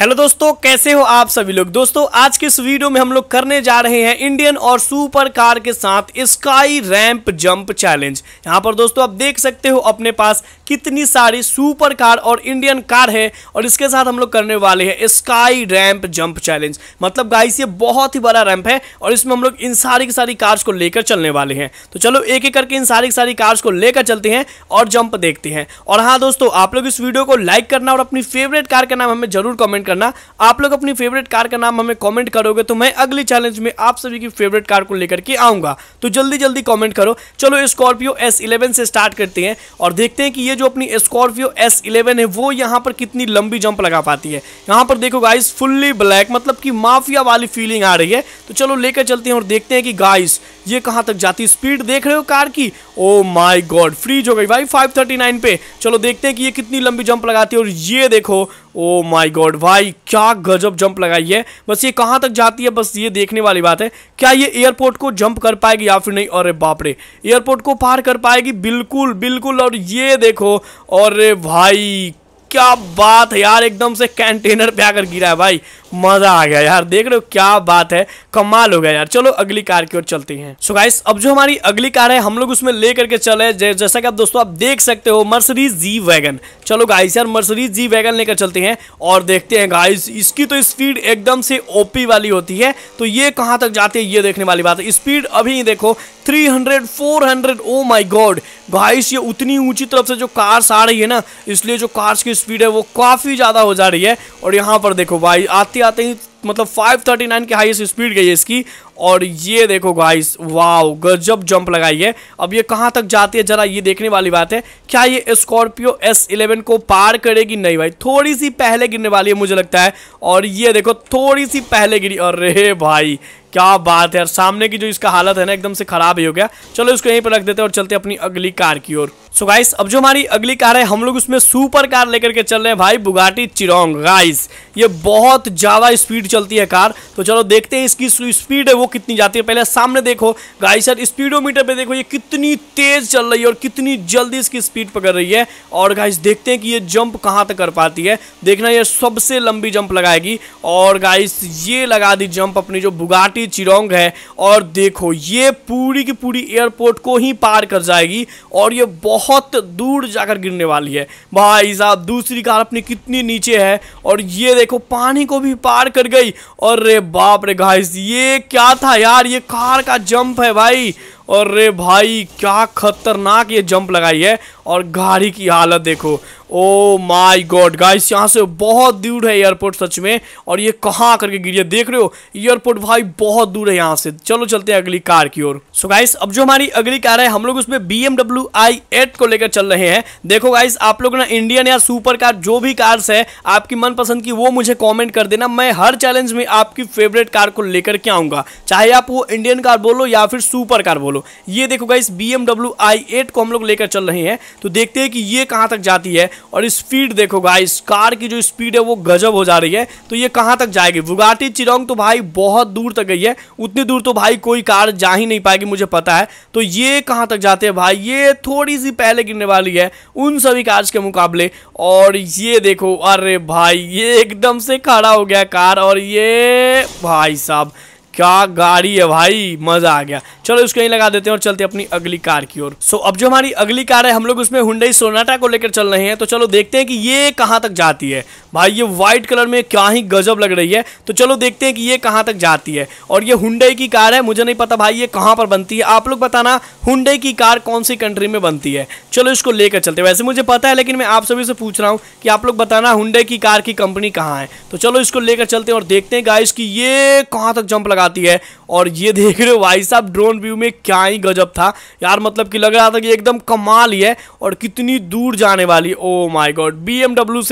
hello दोस्तों कैसे हो आप सभी लोग दोस्तों आज के इस वीडियो में हम लोग करने जा रहे हैं इंडियन और सुपर कार के साथ स्काई रैंप जंप चैलेंज यहां पर दोस्तों आप देख सकते हो अपने पास कितनी सारी सुपर कार और इंडियन कार है और इसके साथ हम लोग करने वाले हैं स्काई रैंप जंप चैलेंज मतलब गाइस ये बहुत ही बड़ा रैंप है और इसमें हम लोग इन सारी की सारी कार्स को लेकर चलने वाले हैं तो चलो एक एक करके इन सारी की सारी कार्स को लेकर चलते हैं और जंप देखते हैं और हाँ दोस्तों आप लोग इस वीडियो को लाइक करना और अपनी फेवरेट कार का नाम हमें जरूर कॉमेंट करना आप लोग अपनी फेवरेट कार का नाम हमें कॉमेंट करोगे तो मैं अगले चैलेंज में आप सभी की फेवरेट कार को लेकर के आऊंगा तो जल्दी जल्दी कॉमेंट करो चलो स्कॉर्पियो एस से स्टार्ट करते हैं और देखते हैं कि ये जो अपनी स्कॉर्पियो एस है वो यहाँ पर कितनी लंबी जंप लगा पाती है यहाँ पर देखो गाइस फुल्ली ब्लैक मतलब कि माफिया वाली फीलिंग आ रही है तो चलो लेकर चलते हैं और देखते हैं कि गाइस ये कहाँ तक जाती स्पीड देख रहे हो कार की ओ माई गॉड फ्रीज हो गई भाई 539 पे चलो देखते हैं कि ये कितनी लंबी जंप लगाती है और ये देखो ओ माय गॉड भाई क्या गजब जंप लगाई है बस ये कहां तक जाती है बस ये देखने वाली बात है क्या ये एयरपोर्ट को जंप कर पाएगी या फिर नहीं अरे बाप रे एयरपोर्ट को पार कर पाएगी बिल्कुल बिल्कुल और ये देखो अरे भाई क्या बात है यार एकदम से कंटेनर पे आकर गिरा है भाई मजा आ गया यार देख रहे हो क्या बात है कमाल हो गया यार चलो अगली कार की ओर चलती हैं सो गाइस अब जो हमारी अगली कार है हम लोग उसमें ले करके चले जैसा कि आप दोस्तों आप देख सकते हो मर्सरीज जी वैगन चलो गाइस यार मर्सरीज जी वैगन लेकर चलते हैं और देखते हैं गाइस इसकी तो स्पीड एकदम से ओपी वाली होती है तो ये कहाँ तक जाते हैं ये देखने वाली बात है स्पीड अभी देखो three hundred oh my god guys ये उतनी ऊंची तरफ से जो कार्स आ रही है ना इसलिए जो कार्स की स्पीड है वो काफ़ी ज़्यादा हो जा रही है और यहाँ पर देखो भाई आते ही आते ही मतलब 539 की हाईएस्ट स्पीड गई है इसकी और ये देखो गाइस वाओ गजब जंप लगाई है अब ये कहाँ तक जाती है जरा ये देखने वाली बात है क्या ये स्कॉर्पियो एस इलेवन को पार करेगी नहीं भाई थोड़ी सी पहले गिरने वाली है मुझे लगता है और ये देखो थोड़ी सी पहले गिरी अरे भाई क्या बात है सामने की जो इसका हालत है ना एकदम से खराब ही हो गया चलो इसको यहीं पर रख देते हैं और चलते हैं अपनी अगली कार की ओर सो गाइस अब जो हमारी अगली कार है हम लोग उसमें सुपर कार लेकर के चल रहे हैं भाई बुगाटी चिरोंग गाइस ये बहुत ज़्यादा स्पीड चलती है कार तो चलो देखते हैं इसकी स्पीड है वो कितनी जाती है पहले सामने देखो गाइस यार स्पीडोमीटर पे देखो ये कितनी तेज़ चल रही है और कितनी जल्दी इसकी स्पीड पकड़ रही है और गाइस देखते हैं कि ये जंप कहाँ तक कर पाती है देखना ये सबसे लंबी जंप लगाएगी और गाइस ये लगा दी जंप अपनी जो बुगाटी गुवाहाटी चिरोंग है और देखो ये पूरी की पूरी एयरपोर्ट को ही पार कर जाएगी और ये बहुत दूर जाकर गिरने वाली है भाई साहब दूसरी कार अपनी कितनी नीचे है और ये देखो पानी को भी पार कर गई और रे बाप रे गाइस ये क्या था यार ये कार का जंप है भाई और रे भाई क्या खतरनाक ये जंप लगाई है और गाड़ी की हालत देखो ओ माय गॉड गाइस यहाँ से बहुत दूर है एयरपोर्ट सच में और ये कहाँ करके गिरी है देख रहे हो एयरपोर्ट भाई बहुत दूर है यहाँ से चलो चलते हैं अगली कार की ओर सो गाइस अब जो हमारी अगली कार है हम लोग उसमें बी एमडब्ल्यू आई एट को लेकर चल रहे हैं देखो गाइस आप लोग ना इंडियन या सुपर कार जो भी कार्स है आपकी मनपसंद की वो मुझे कॉमेंट कर देना मैं हर चैलेंज में आपकी फेवरेट कार को लेकर के आऊँगा चाहे आप वो इंडियन कार बोलो या फिर सुपर कार बोलो ये देखो guys B MW i eight को हम लोग लेकर चल रहे हैं तो देखते हैं कि ये कहाँ तक जाती है और स्पीड देखो गाइस कार की जो स्पीड है वो गजब हो जा रही है तो ये कहाँ तक जाएगी बुगाटी चिरोंग तो भाई बहुत दूर तक गई है उतनी दूर तो भाई कोई कार जा ही नहीं पाएगी मुझे पता है तो ये कहाँ तक जाते हैं भाई ये थोड़ी सी पहले गिरने वाली है उन सभी कार्स के मुकाबले और ये देखो अरे भाई ये एकदम से खड़ा हो गया कार और ये भाई साहब क्या गाड़ी है भाई मजा आ गया चलो इसको यहीं लगा देते हैं और चलते अपनी अगली कार की ओर सो so, अब जो हमारी अगली कार है हम लोग उसमें हुडई सोनाटा को लेकर चल रहे हैं तो चलो देखते हैं कि ये कहाँ तक जाती है भाई ये व्हाइट कलर में क्या ही गजब लग रही है तो चलो देखते हैं कि ये कहाँ तक जाती है और ये हुडई की कार है मुझे नहीं पता भाई ये कहाँ पर बनती है आप लोग बताना हुडई की कार कौन सी कंट्री में बनती है चलो इसको लेकर चलते वैसे मुझे पता है लेकिन मैं आप सभी से पूछ रहा हूँ कि आप लोग बताना हुडई की कार की कंपनी कहाँ है तो चलो इसको लेकर चलते हैं और देखते हैं गाइस की ये कहाँ तक जंप लगा आती है और ये देख रहे हो भाई साहब ड्रोन व्यू में क्या ही गजब था यार मतलब कि लग रहा था कि एकदम कमाल ही है और कितनी दूर जाने वाली ओ माई गॉड बी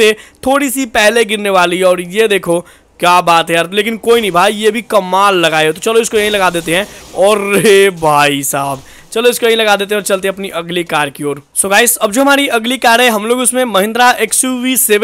से थोड़ी सी पहले गिरने वाली और ये देखो क्या बात है यार लेकिन कोई नहीं भाई ये भी कमाल लगाए तो चलो इसको यहीं लगा देते हैं और रे भाई साहब चलो इसको यही लगा देते हैं और चलते अपनी अगली कार की ओर सो गाइस अब जो हमारी अगली कार है हम लोग उसमें महिंद्रा एक्स यू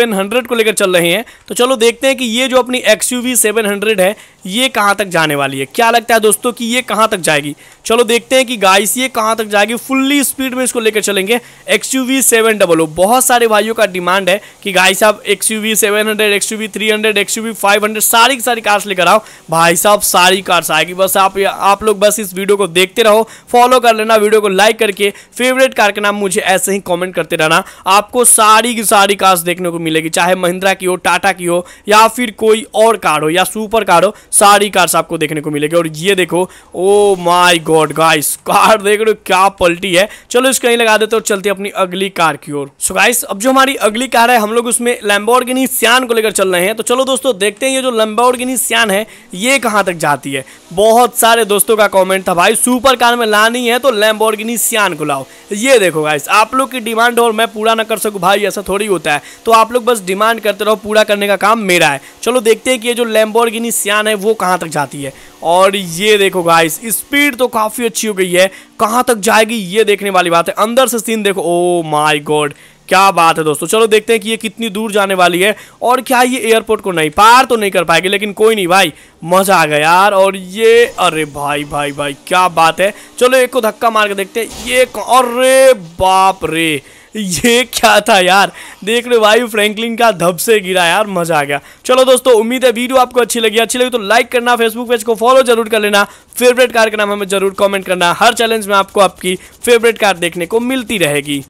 को लेकर चल रहे हैं तो चलो देखते हैं कि ये जो अपनी एक्स यू है ये कहाँ तक जाने वाली है क्या लगता है दोस्तों कि ये कहाँ तक जाएगी चलो देखते हैं कि गाइस ये कहाँ तक जाएगी फुल्ली स्पीड में इसको लेकर चलेंगे X U V seven double बहुत सारे भाइयों का डिमांड है कि गाइस आप X U V seven hundred X U V three hundred X U V five hundred सारी की सारी कार्स लेकर आओ भाई साहब सारी कार्स आएगी बस आप आप लोग बस इस वीडियो को देखते रहो फॉलो कर कर लेना वीडियो को लाइक करके फेवरेट कार का नाम मुझे ऐसे ही कॉमेंट करते रहना आपको सारी की सारी कार्स देखने को मिलेगी चाहे महिंद्रा की हो टाटा की हो या फिर कोई और कार हो या सुपर कार हो सारी कार्स आपको देखने को मिलेगी और ये देखो oh my god guys car देख रहे हो क्या पलटी है चलो इसको कहीं लगा देते और चलते अपनी अगली कार की ओर सो गाइस अब जो हमारी अगली कार है हम लोग उसमें लैम्बोर्गिनी सियान को लेकर चल रहे हैं तो चलो दोस्तों देखते हैं ये जो लैम्बोर्गिनी सियान है ये कहाँ तक जाती है बहुत सारे दोस्तों का कॉमेंट था भाई सुपर कार में लानी है तो लैम्बोर्गिनी सियान को लाओ ये देखो गाइस आप लोग की डिमांड हो और मैं पूरा ना कर सकूं भाई ऐसा थोड़ी होता है तो आप लोग बस डिमांड करते रहो पूरा करने का काम मेरा है चलो देखते हैं कि ये जो लैम्बोर्गिनी सियान है वो कहाँ तक जाती है और ये देखो गाइस स्पीड तो काफ़ी अच्छी हो गई है कहाँ तक जाएगी ये देखने वाली बात है अंदर से सीन देखो ओ माई गॉड क्या बात है दोस्तों चलो देखते हैं कि ये कितनी दूर जाने वाली है और क्या ये एयरपोर्ट को नहीं पार तो नहीं कर पाएगी लेकिन कोई नहीं भाई मज़ा आ गया यार और ये अरे भाई भाई भाई क्या बात है चलो एक को धक्का मार के देखते हैं ये अरे बाप रे ये क्या था यार देख रहे भाई फ्रैंकलिन का धब से गिरा यार मजा आ गया चलो दोस्तों उम्मीद है वीडियो आपको अच्छी लगी अच्छी लगी तो लाइक करना फेसबुक पेज को फॉलो जरूर कर लेना फेवरेट कार का नाम हमें जरूर कमेंट करना हर चैलेंज में आपको आपकी फेवरेट कार देखने को मिलती रहेगी